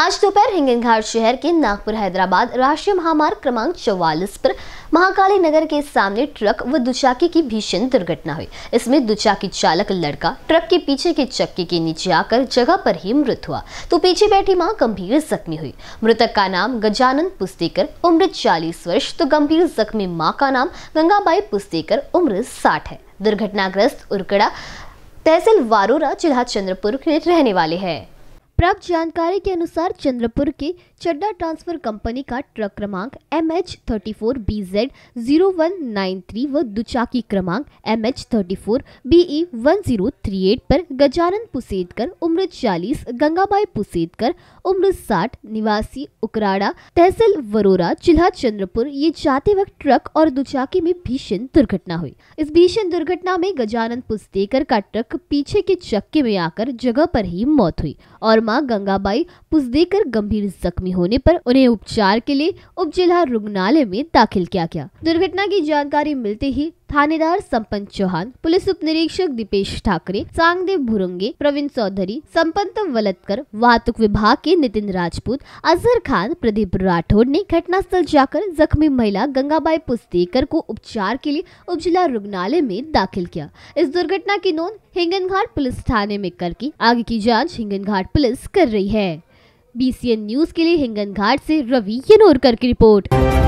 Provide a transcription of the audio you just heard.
आज दोपहर हिंगन घाट शहर के नागपुर हैदराबाद राष्ट्रीय महामार्ग क्रमांक चौवालीस पर महाकाली नगर के सामने ट्रक व दुचाकी की भीषण दुर्घटना हुई इसमें दुचाकी चालक लड़का ट्रक के पीछे के चक्के के नीचे आकर जगह पर ही मृत हुआ तो पीछे बैठी मां गंभीर जख्मी हुई मृतक का नाम गजानन पुस्तेकर उम्र चालीस वर्ष तो गंभीर जख्मी माँ का नाम गंगाबाई पुस्तेकर उम्र साठ है दुर्घटनाग्रस्त उर्कड़ा तहसील वारोरा जिला चंद्रपुर के रहने वाले हैं प्राप्त जानकारी के अनुसार चंद्रपुर के चड्डा ट्रांसफर कंपनी का ट्रक क्रमांक M H thirty four B Z zero व दुचाकी क्रमांक M H thirty four e one zero three eight पर गजानन पुसेदकर उम्र चालीस गंगाबाई पुसेदकर उम्र साठ निवासी उकराड़ा तहसील वरोरा जिला चंद्रपुर ये जाते वक्त ट्रक और दुचाकी में भीषण दुर्घटना हुई इस भीषण दुर्घटना में गजानन पुस्तेकर का ट्रक पीछे के चक्के में आकर जगह पर ही मौत हुई और मां गंगाबाई पुजदेकर गंभीर जख्मी होने पर उन्हें उपचार के लिए उप जिला रुग्णालय में दाखिल किया गया दुर्घटना की जानकारी मिलते ही थानेदार संपत चौहान पुलिस उप निरीक्षक दीपेश ठाकरे सांगदेव भुरंगे प्रवीण चौधरी संपत वलतकर वाहतुक विभाग के नितिन राजपूत अजहर खान प्रदीप राठौड़ ने घटनास्थल जाकर जख्मी महिला गंगाबाई पुस्तेकर को उपचार के लिए उपजिला रुग्णालय में दाखिल किया इस दुर्घटना की नोंद हिंगनघाट पुलिस थाने में करके आगे की जाँच हिंगनघाट पुलिस कर रही है एन न्यूज के लिए हिंगन घाट ऐसी रवि यनोरकर की रिपोर्ट